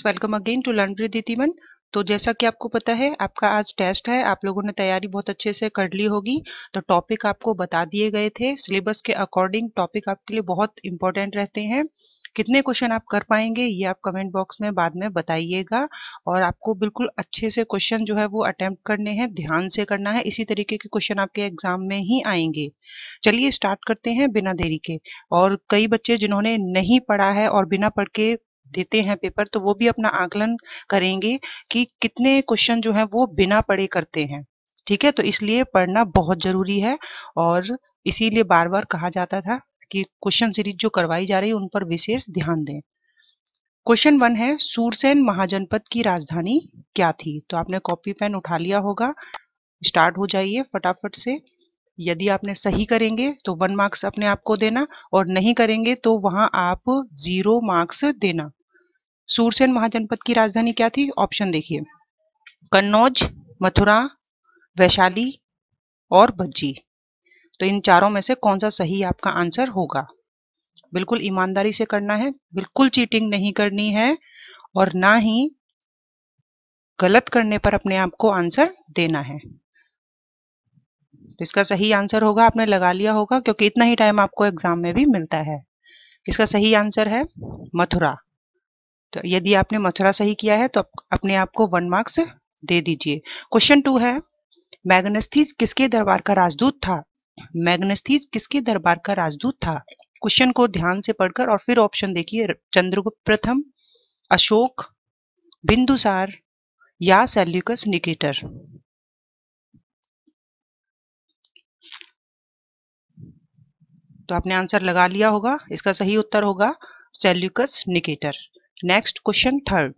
students welcome again to learn with तो जैसा कि आपको पता है आपका आज टेस्ट है आप लोगों ने तैयारी बहुत अच्छे से कर ली होगी तो टॉपिक आपको बता दिए गए थे सिलेबस के अकॉर्डिंग टॉपिक आपके लिए बहुत इंपॉर्टेंट रहते हैं कितने क्वेश्चन आप कर पाएंगे ये आप कमेंट बॉक्स में बाद में बताइएगा और आपको बिल्कुल अच्छे से क्वेश्चन जो है वो अटेम्प्ट करने हैं ध्यान से करना है इसी तरीके के क्वेश्चन आपके एग्जाम में ही आएंगे चलिए स्टार्ट करते हैं बिना देरी के और कई बच्चे जिन्होंने नहीं पढ़ा है और बिना पढ़ के देते हैं पेपर तो वो भी अपना आकलन करेंगे कि कितने क्वेश्चन जो है वो बिना पढ़े करते हैं ठीक है तो इसलिए पढ़ना बहुत जरूरी है और इसीलिए बार बार कहा जाता था कि क्वेश्चन सीरीज जो करवाई जा रही है उन पर विशेष ध्यान दें क्वेश्चन वन है सूरसेन महाजनपद की राजधानी क्या थी तो आपने कॉपी पेन उठा लिया होगा स्टार्ट हो जाइए फटाफट से यदि आपने सही करेंगे तो वन मार्क्स अपने आप को देना और नहीं करेंगे तो वहां आप जीरो मार्क्स देना सूरसेन महाजनपद की राजधानी क्या थी ऑप्शन देखिए कन्नौज मथुरा वैशाली और भज्जी तो इन चारों में से कौन सा सही आपका आंसर होगा बिल्कुल ईमानदारी से करना है बिल्कुल चीटिंग नहीं करनी है और ना ही गलत करने पर अपने आप को आंसर देना है इसका सही आंसर होगा आपने लगा लिया होगा क्योंकि इतना ही टाइम आपको एग्जाम में भी मिलता है इसका सही आंसर है मथुरा तो यदि आपने मथुरा सही किया है तो अपने आप को वन मार्क्स दे दीजिए क्वेश्चन टू है मैग्नस्थीज किसके दरबार का राजदूत था मैग्नस्थीज किसके दरबार का राजदूत था क्वेश्चन को ध्यान से पढ़कर और फिर ऑप्शन देखिए चंद्रगुप्त प्रथम अशोक बिंदुसार या सेल्यूकस निकेटर तो आपने आंसर लगा लिया होगा इसका सही उत्तर होगा Seleucus Nicator next question third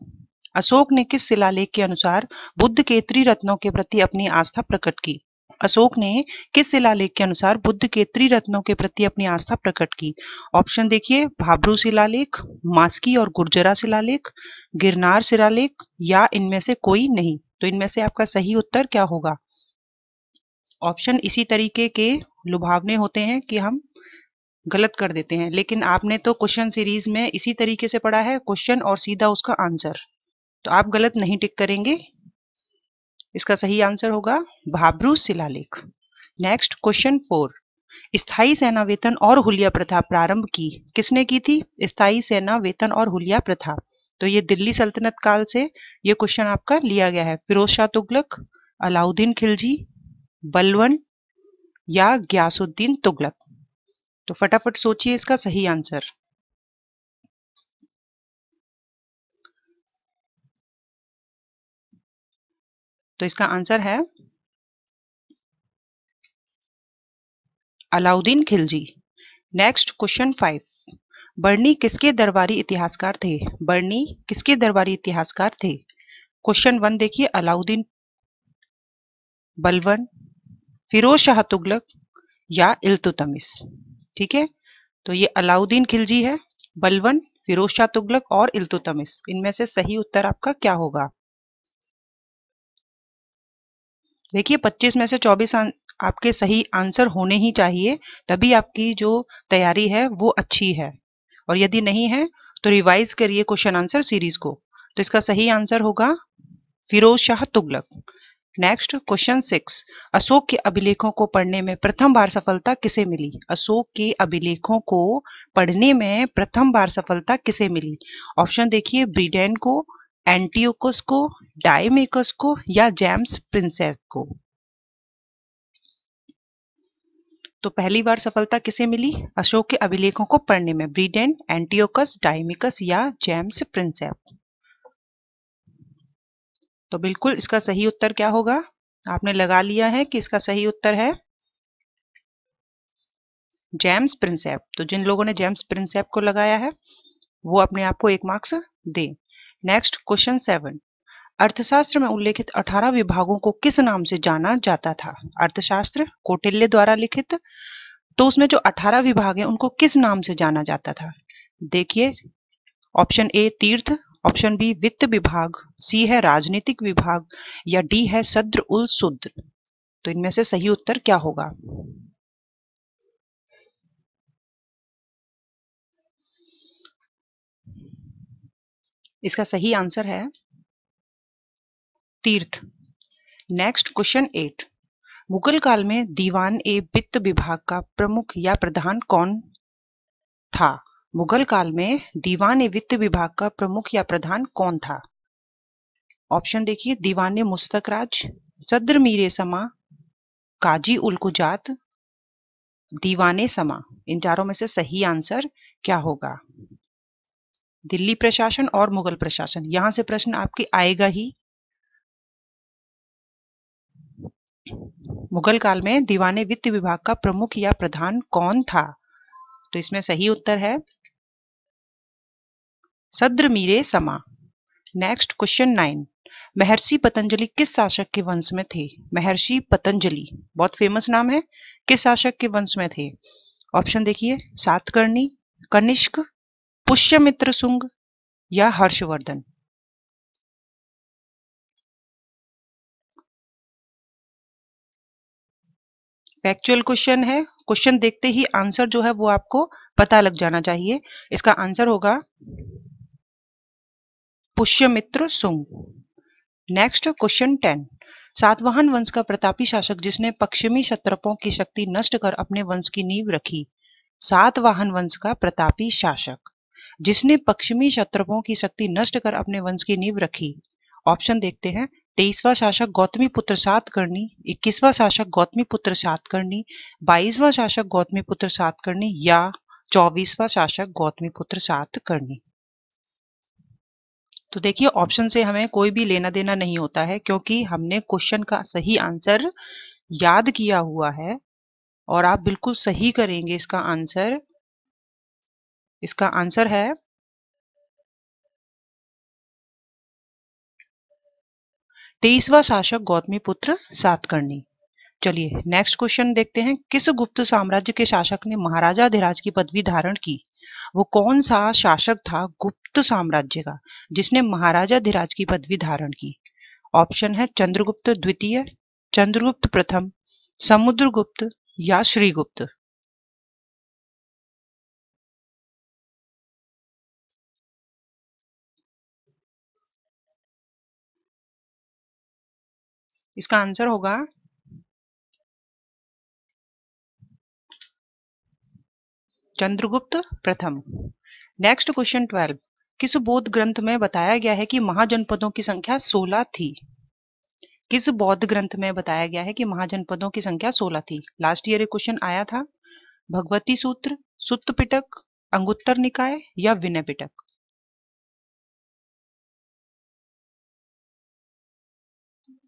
Ashoka ने किस शिलालेख के अनुसार बुद्ध के त्रिरत्नों के प्रति अपनी आस्था प्रकट की अशोक ने किस शिलालेख के अनुसार बुद्ध के त्रिरत्नों के प्रति अपनी आस्था प्रकट की ऑप्शन देखिए भाबरू शिलालेख मास्की और गुर्जरा शिलालेख गिरनार शिलालेख या इनमें से कोई नहीं तो इनमें से आपका सही उत्तर क्या होगा ऑप्शन इसी तरीके के लुभावने होते हैं कि हम गलत कर देते हैं लेकिन आपने तो क्वेश्चन सीरीज में इसी तरीके से पढ़ा है क्वेश्चन और सीधा उसका आंसर तो आप गलत नहीं टिक करेंगे इसका सही आंसर होगा भाबरू शिलालेख नेक्स्ट क्वेश्चन फोर स्थायी सेना वेतन और हुलिया प्रथा प्रारंभ की किसने की थी स्थायी सेना वेतन और हुलिया प्रथा तो ये दिल्ली सल्तनत काल से ये क्वेश्चन आपका लिया गया है फिरोज शाह तुगलक अलाउद्दीन खिलजी बलवन या ग्यासुद्दीन तुगलक तो फटाफट सोचिए इसका सही आंसर तो इसका आंसर है Alauddin Khilji next question five Barani किसके दरबारी इतिहासकार थे बर्नी किसके दरबारी इतिहासकार थे क्वेश्चन वन देखिए अलाउद्दीन बलवन फिरोज शाह तुगलक या इल्तुतमिस ठीक है तो ये अलाउद्दीन खिलजी है बलवन फिरोज शाह तुगलक और इल्तुतमिस इनमें से सही उत्तर आपका क्या होगा देखिए 25 में से 24 आपके सही आंसर होने ही चाहिए तभी आपकी जो तैयारी है वो अच्छी है और यदि नहीं है तो रिवाइज करिए क्वेश्चन आंसर सीरीज को तो इसका सही आंसर होगा Firoz Shah Tughlaq next question six Ashoka के अभिलेखों को पढ़ने में प्रथम बार सफलता किसे मिली अशोक के अभिलेखों को पढ़ने में प्रथम बार सफलता किसे मिली ऑप्शन देखिए ब्रिडेन को एंटीओकस को डायमेकस को या जेम्स प्रिंसेस को तो पहली बार सफलता किसे मिली अशोक के अभिलेखों को पढ़ने में ब्रिडेन एंटीओकस डायमिकस या जेम्स प्रिंसेप तो बिल्कुल इसका सही उत्तर क्या होगा आपने लगा लिया है कि इसका सही उत्तर है जेम्स प्रिंसेप तो जिन लोगों ने जेम्स प्रिंसेप को लगाया है वो अपने आप को एक मार्क्स दे नेक्स्ट क्वेश्चन सेवन अर्थशास्त्र में उल्लेखित 18 विभागों को किस नाम से जाना जाता था अर्थशास्त्र कौटिल्य द्वारा लिखित तो उसमें जो 18 विभाग है उनको किस नाम से जाना जाता था देखिए ऑप्शन ए तीर्थ ऑप्शन बी वित्त विभाग सी है राजनीतिक विभाग या डी है सद्र उल सुद्र तो इनमें से सही उत्तर क्या होगा इसका सही आंसर है तीर्थ नेक्स्ट क्वेश्चन एट मुगल काल में दीवान ए वित्त विभाग का प्रमुख या प्रधान कौन था मुगल काल में दीवान वित्त विभाग का प्रमुख या प्रधान कौन था ऑप्शन देखिए दीवाने मुस्तक राज सद्र मीरे समा काजी उल्कुजात दीवाने समा इन चारों में से सही आंसर क्या होगा दिल्ली प्रशासन और मुगल प्रशासन यहां से प्रश्न आपके आएगा ही मुगल काल में दीवाने वित्त विभाग का प्रमुख या प्रधान कौन था तो इसमें सही उत्तर है सद्र मीरे समा नेक्स्ट क्वेश्चन नाइन महर्षि पतंजलि किस शासक के वंश में थे महर्षि पतंजलि बहुत फेमस नाम है किस शासक के वंश में थे ऑप्शन देखिए सातकर्णी कनिष्क पुष्यमित्र सुंग या हर्षवर्धन एक्चुअल क्वेश्चन है क्वेश्चन देखते ही आंसर जो है वो आपको पता लग जाना चाहिए इसका आंसर होगा पुष्यमित्र सुंग नेक्स्ट क्वेश्चन टेन सातवाहन वंश का प्रतापी शासक जिसने पश्चिमी सत्रपों की शक्ति नष्ट कर अपने वंश की नींव रखी सातवाहन वंश का प्रतापी शासक जिसने पश्चिमी सत्रपों की शक्ति नष्ट कर अपने वंश की नींव रखी ऑप्शन देखते हैं तेईसवा शासक गौतमी पुत्र सात करनी इक्कीसवा शासक गौतमी पुत्र सात करनी बाईसवा शासक गौतमी पुत्र सात करनी या चौबीसवा शासक गौतमी पुत्र सात करनी तो देखिए ऑप्शन से हमें कोई भी लेना देना नहीं होता है क्योंकि हमने क्वेश्चन का सही आंसर याद किया हुआ है और आप बिल्कुल सही करेंगे इसका आंसर इसका आंसर है तेईसवा शासक गौतमी पुत्र सातकर्णी चलिए नेक्स्ट क्वेश्चन देखते हैं किस गुप्त साम्राज्य के शासक ने महाराजा अधिराज की पदवी धारण की वो कौन सा शासक था गुप्त साम्राज्य का जिसने महाराजा अधिराज की पदवी धारण की ऑप्शन है चंद्रगुप्त द्वितीय चंद्रगुप्त प्रथम समुद्रगुप्त या श्रीगुप्त इसका आंसर होगा चंद्रगुप्त प्रथम नेक्स्ट क्वेश्चन ट्वेल्व किस बौद्ध ग्रंथ में बताया गया है कि महाजनपदों की संख्या सोलह थी किस बौद्ध ग्रंथ में बताया गया है कि महाजनपदों की संख्या सोलह थी लास्ट ईयर क्वेश्चन आया था भगवती सूत्र सुत्त पिटक अंगुत्तर निकाय या विनय पिटक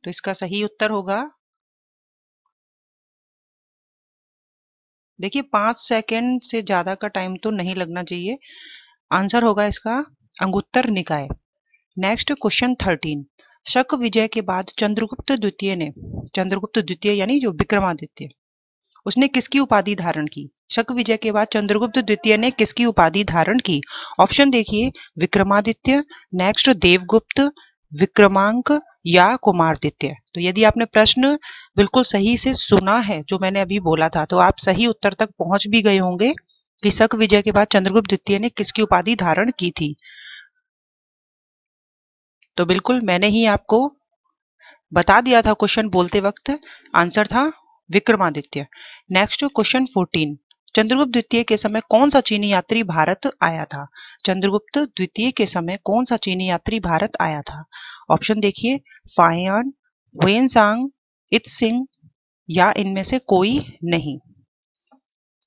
तो इसका सही उत्तर होगा देखिए पांच सेकेंड से ज़्यादा का टाइम तो नहीं लगना चाहिए आंसर होगा इसका अंगुत्तर निकाय नेक्स्ट क्वेश्चन थर्टीन शक विजय के बाद चंद्रगुप्त द्वितीय ने चंद्रगुप्त द्वितीय यानी जो विक्रमादित्य उसने किसकी उपाधि धारण की शक विजय के बाद चंद्रगुप्त द्वितीय ने किसकी उपाधि धारण की ऑप्शन देखिए विक्रमादित्य नेक्स्ट देवगुप्त विक्रमांक या कुमारदित्य तो यदि आपने प्रश्न बिल्कुल सही से सुना है जो मैंने अभी बोला था तो आप सही उत्तर तक पहुंच भी गए होंगे कि शक विजय के बाद चंद्रगुप्त द्वितीय ने किसकी उपाधि धारण की थी तो बिल्कुल मैंने ही आपको बता दिया था क्वेश्चन बोलते वक्त आंसर था Vikramaditya next question fourteen Chandragupta द्वितीय के समय कौन सा चीनी यात्री भारत आया था चंद्रगुप्त द्वितीय के समय कौन सा चीनी यात्री भारत आया था ऑप्शन देखिए फायन वेनसांग इत सिंह या इनमें से कोई नहीं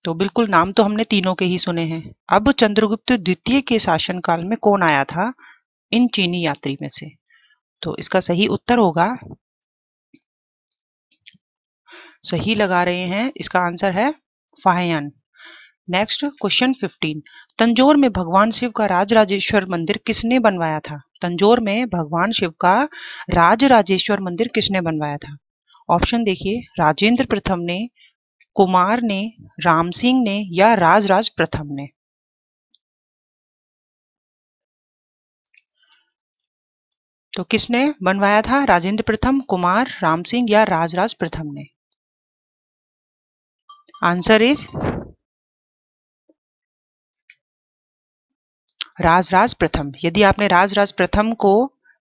तो बिल्कुल नाम तो हमने तीनों के ही सुने हैं अब चंद्रगुप्त द्वितीय के शासनकाल में कौन आया था इन चीनी यात्री में से तो इसका सही उत्तर होगा सही लगा रहे हैं इसका आंसर है फाहयान नेक्स्ट क्वेश्चन 15 तंजोर में भगवान शिव का राज राजेश्वर मंदिर किसने बनवाया था तंजोर में भगवान शिव का राज राजेश्वर मंदिर किसने बनवाया था ऑप्शन देखिए राजेंद्र प्रथम ने कुमार ने राम सिंह ने या राजराज प्रथम ने तो किसने बनवाया था राजेंद्र प्रथम कुमार राम सिंह या राजराज प्रथम ने आंसर इज राजराज प्रथम यदि आपने राजराज प्रथम को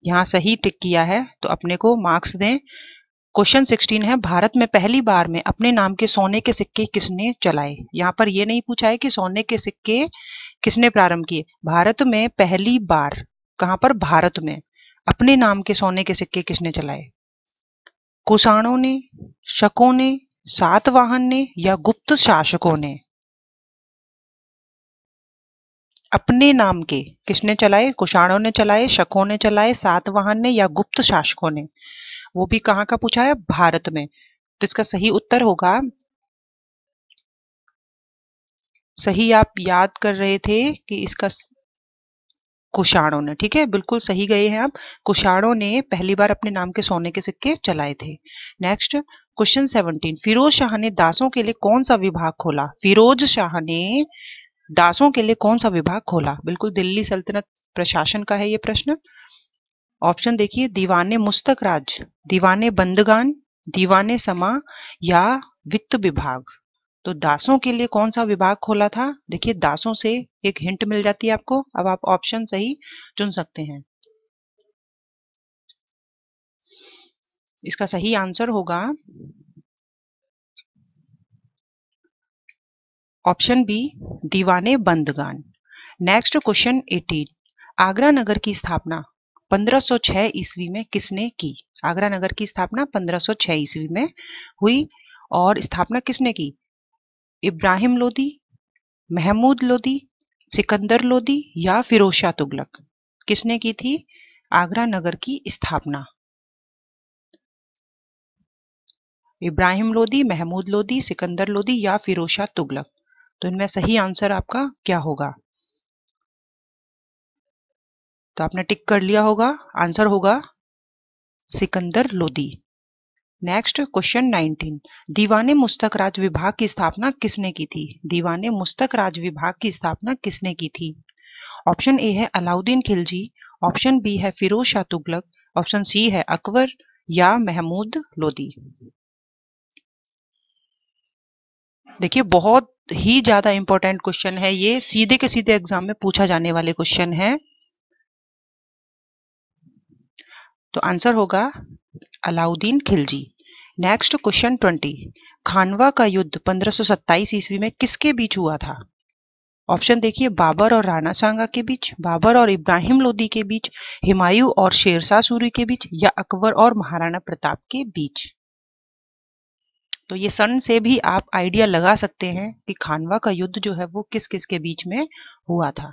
यहां सही टिक किया है तो अपने को मार्क्स दें क्वेश्चन 16 है भारत में पहली बार में अपने नाम के सोने के सिक्के किसने चलाए यहाँ पर यह नहीं पूछा है कि सोने के सिक्के किसने प्रारंभ किए भारत में पहली बार कहां पर भारत में अपने नाम के सोने के सिक्के किसने चलाए कुषाणों ने शकों ने सातवाहन ने या गुप्त शासकों ने अपने नाम के किसने चलाए कुषाणों ने चलाए शकों ने चलाए सातवाहन ने या गुप्त शासकों ने वो भी कहाँ का पूछा है भारत में तो इसका सही उत्तर होगा सही आप याद कर रहे थे कि इसका कुषाणों ने ठीक है बिल्कुल सही गए हैं आप कुषाणों ने पहली बार अपने नाम के सोने के सिक्के चलाए थे next question seventeen Firoz Shah ने दासों के लिए कौन सा विभाग खोला फिरोज शाह ने दासों के लिए कौन सा विभाग खोला बिल्कुल दिल्ली सल्तनत प्रशासन का है ये प्रश्न ऑप्शन देखिए दीवाने मुस्तक राज दीवाने बंदगान दीवाने समा या वित्त विभाग तो दासों के लिए कौन सा विभाग खोला था देखिए दासों से एक हिंट मिल जाती है आपको अब आप ऑप्शन सही चुन सकते हैं इसका सही आंसर होगा ऑप्शन बी दीवाने बंदगान नेक्स्ट क्वेश्चन 18 आगरा नगर की स्थापना 1506 ईस्वी में किसने की आगरा नगर की स्थापना 1506 ईस्वी में हुई और स्थापना किसने की इब्राहिम लोदी महमूद लोदी सिकंदर लोदी या फिरोज शाह तुगलक किसने की थी आगरा नगर की स्थापना इब्राहिम लोदी महमूद लोदी सिकंदर लोदी या फिरोशा शाह तुगलक तो इनमें सही आंसर आपका क्या होगा तो आपने टिक कर लिया होगा आंसर होगा Sikandar Lodi next question nineteen दीवाने मुस्तक राज विभाग की स्थापना किसने की थी दीवाने मुस्तक राज विभाग की स्थापना किसने की थी ऑप्शन ए है अलाउद्दीन खिलजी ऑप्शन बी है फिरोज शाह तुगलक ऑप्शन सी है अकबर या महमूद लोदी देखिए बहुत ही ज़्यादा इंपॉर्टेंट क्वेश्चन है ये सीधे के सीधे एग्जाम में पूछा जाने वाले क्वेश्चन है तो आंसर होगा Alauddin Khilji next question twenty Khanwa का युद्ध पंद्रह सौ ईस्वी में किसके बीच हुआ था ऑप्शन देखिए बाबर और राणा सांगा के बीच बाबर और इब्राहिम लोदी के बीच हिमायू और शेरशाह सूरी के बीच या अकबर और महाराणा प्रताप के बीच तो ये सन से भी आप आइडिया लगा सकते हैं कि खानवा का युद्ध जो है वो किस किस के बीच में हुआ था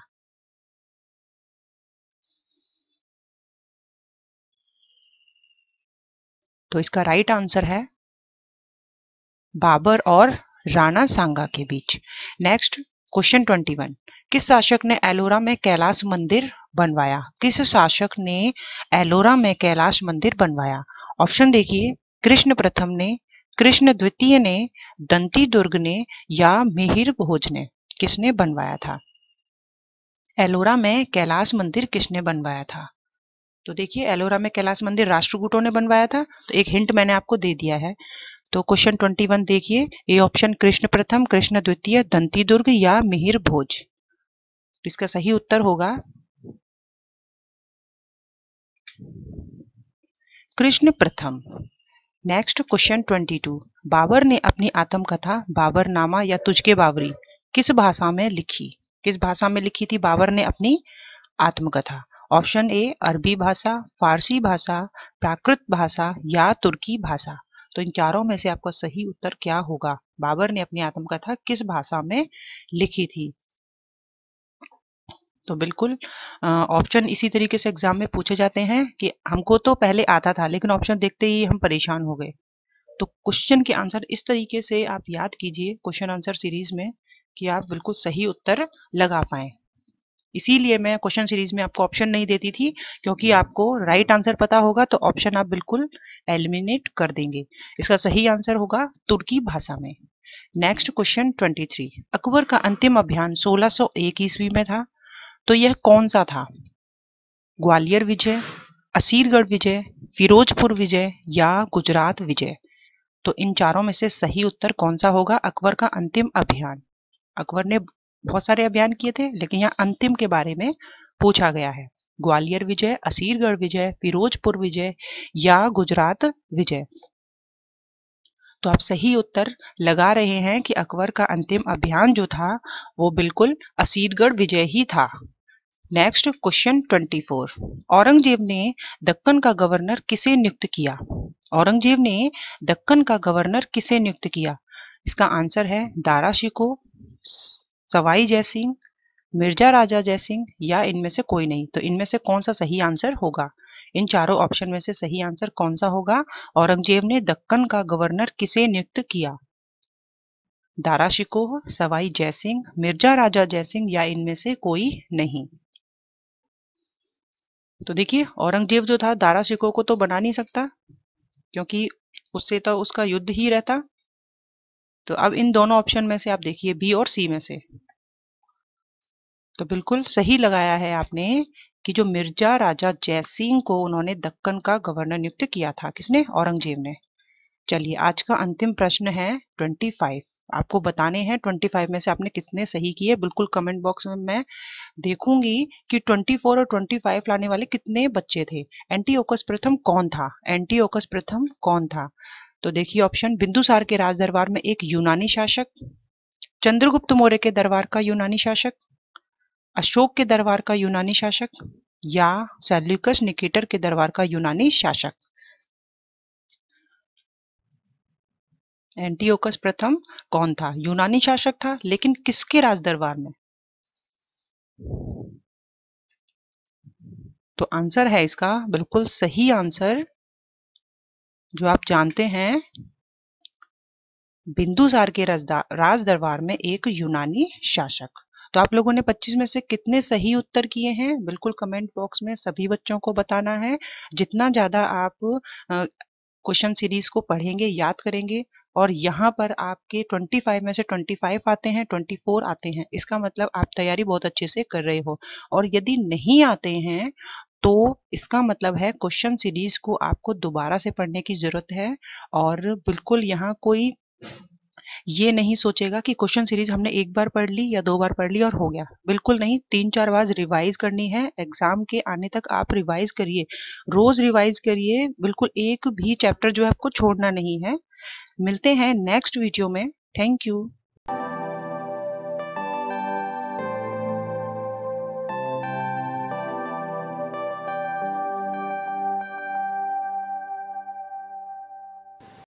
तो इसका राइट आंसर है बाबर और राणा सांगा के बीच नेक्स्ट क्वेश्चन ट्वेंटी वन किस शासक ने एलोरा में कैलाश मंदिर बनवाया किस शासक ने एलोरा में कैलाश मंदिर बनवाया ऑप्शन देखिए कृष्ण प्रथम ने कृष्ण द्वितीय ने दंती दुर्ग ने या मिहिर भोज ने किसने बनवाया था एलोरा में कैलाश मंदिर किसने बनवाया था तो देखिए एलोरा में कैलाश मंदिर राष्ट्रकूटों ने बनवाया था तो एक हिंट मैंने आपको दे दिया है तो क्वेश्चन ट्वेंटी वन देखिए ए ऑप्शन कृष्ण प्रथम कृष्ण द्वितीय दंती दुर्ग या मिहिर भोज तो इसका सही उत्तर होगा कृष्ण प्रथम नेक्स्ट क्वेश्चन 22 बाबर ने अपनी आत्मकथा बाबरनामा या तुझके बाबरी किस भाषा में लिखी किस भाषा में लिखी थी बाबर ने अपनी आत्मकथा ऑप्शन ए अरबी भाषा फारसी भाषा प्राकृत भाषा या तुर्की भाषा तो इन चारों में से आपका सही उत्तर क्या होगा बाबर ने अपनी आत्मकथा किस भाषा में लिखी थी तो बिल्कुल ऑप्शन इसी तरीके से एग्जाम में पूछे जाते हैं कि हमको तो पहले आता था लेकिन ऑप्शन देखते ही हम परेशान हो गए तो क्वेश्चन के आंसर इस तरीके से आप याद कीजिए क्वेश्चन आंसर सीरीज में कि आप बिल्कुल सही उत्तर लगा पाए इसीलिए मैं क्वेश्चन सीरीज में आपको ऑप्शन नहीं देती थी क्योंकि आपको राइट आंसर पता होगा तो ऑप्शन आप बिल्कुल एलिमिनेट कर देंगे इसका सही आंसर होगा तुर्की भाषा में नेक्स्ट क्वेश्चन 23 अकबर का अंतिम अभियान 1601 ईस्वी में था तो यह कौन सा था ग्वालियर विजय असीरगढ़ विजय फिरोजपुर विजय या गुजरात विजय तो इन चारों में से सही उत्तर कौन सा होगा अकबर का अंतिम अभियान अकबर ने बहुत सारे अभियान किए थे लेकिन यहाँ अंतिम के बारे में पूछा गया है ग्वालियर विजय असीरगढ़ विजय फिरोजपुर विजय या गुजरात विजय तो आप सही उत्तर लगा रहे हैं कि अकबर का अंतिम अभियान जो था वो बिल्कुल असीरगढ़ विजय ही था नेक्स्ट क्वेश्चन 24 औरंगजेब ने दक्कन का गवर्नर किसे नियुक्त किया औरंगजेब ने दक्कन का गवर्नर किसे नियुक्त किया इसका आंसर है दारा शिको सवाई जयसिंह मिर्जा राजा जयसिंह या इनमें से कोई नहीं तो इनमें से कौन सा सही आंसर होगा इन चारों ऑप्शन में से सही आंसर कौन सा होगा औरंगजेब ने दक्कन का गवर्नर किसे नियुक्त किया दारा शिकोह सवाई जयसिंह मिर्जा राजा जयसिंह या इनमें से कोई नहीं तो देखिए औरंगजेब जो था दारा शिकोह को तो बना नहीं सकता क्योंकि उससे तो उसका युद्ध ही रहता तो अब इन दोनों ऑप्शन में से आप देखिए बी और सी में से तो बिल्कुल सही लगाया है आपने कि जो मिर्जा राजा जयसिंह को उन्होंने दक्कन का गवर्नर नियुक्त किया था किसने औरंगजेब ने चलिए आज का अंतिम प्रश्न है ट्वेंटी फाइव आपको बताने हैं ट्वेंटी फाइव में से आपने कितने सही किए बिल्कुल कमेंट बॉक्स में मैं देखूंगी कि ट्वेंटी फोर और ट्वेंटी फाइव लाने वाले कितने बच्चे थे एंटीओकस प्रथम कौन था एंटीओकस प्रथम कौन था तो देखिए ऑप्शन बिंदुसार के राज दरबार में एक यूनानी शासक चंद्रगुप्त मौर्य के दरबार का यूनानी शासक अशोक के दरबार का यूनानी शासक या सैल्यूकस निकेटर के दरबार का यूनानी शासक एंटीओकस प्रथम कौन था यूनानी शासक था लेकिन किसके राज दरबार में तो आंसर है इसका बिल्कुल सही आंसर जो आप जानते हैं बिंदुसार के राज दरबार में एक यूनानी शासक तो आप लोगों ने 25 में से कितने सही उत्तर किए हैं बिल्कुल कमेंट बॉक्स में सभी बच्चों को बताना है जितना ज़्यादा आप क्वेश्चन सीरीज को पढ़ेंगे याद करेंगे और यहाँ पर आपके 25 में से 25 आते हैं 24 आते हैं इसका मतलब आप तैयारी बहुत अच्छे से कर रहे हो और यदि नहीं आते हैं तो इसका मतलब है क्वेश्चन सीरीज को आपको दोबारा से पढ़ने की ज़रूरत है और बिल्कुल यहाँ कोई ये नहीं सोचेगा कि क्वेश्चन सीरीज हमने एक बार पढ़ ली या दो बार पढ़ ली और हो गया बिल्कुल नहीं तीन चार बार रिवाइज करनी है एग्जाम के आने तक आप रिवाइज करिए रोज रिवाइज करिए बिल्कुल एक भी चैप्टर जो है आपको छोड़ना नहीं है मिलते हैं नेक्स्ट वीडियो में थैंक यू